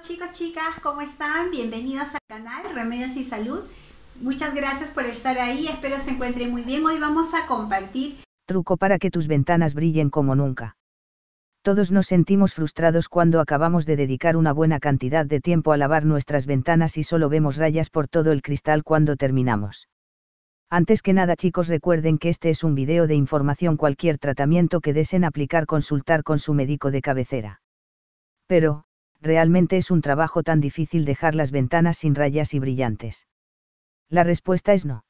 chicos, chicas, ¿cómo están? Bienvenidos al canal Remedios y Salud. Muchas gracias por estar ahí, espero se encuentren muy bien. Hoy vamos a compartir truco para que tus ventanas brillen como nunca. Todos nos sentimos frustrados cuando acabamos de dedicar una buena cantidad de tiempo a lavar nuestras ventanas y solo vemos rayas por todo el cristal cuando terminamos. Antes que nada chicos recuerden que este es un video de información cualquier tratamiento que deseen aplicar consultar con su médico de cabecera. Pero, realmente es un trabajo tan difícil dejar las ventanas sin rayas y brillantes. La respuesta es no.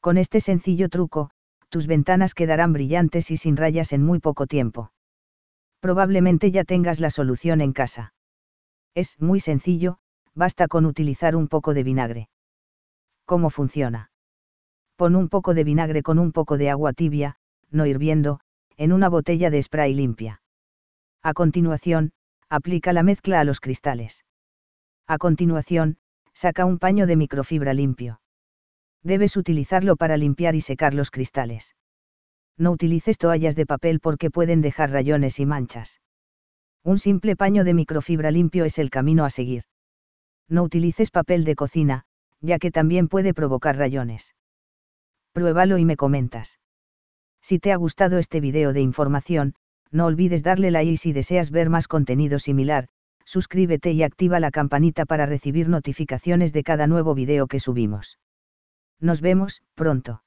Con este sencillo truco, tus ventanas quedarán brillantes y sin rayas en muy poco tiempo. Probablemente ya tengas la solución en casa. Es muy sencillo, basta con utilizar un poco de vinagre. ¿Cómo funciona? Pon un poco de vinagre con un poco de agua tibia, no hirviendo, en una botella de spray limpia. A continuación, aplica la mezcla a los cristales. A continuación, saca un paño de microfibra limpio. Debes utilizarlo para limpiar y secar los cristales. No utilices toallas de papel porque pueden dejar rayones y manchas. Un simple paño de microfibra limpio es el camino a seguir. No utilices papel de cocina, ya que también puede provocar rayones. Pruébalo y me comentas. Si te ha gustado este video de información, no olvides darle like y si deseas ver más contenido similar, suscríbete y activa la campanita para recibir notificaciones de cada nuevo video que subimos. Nos vemos, pronto.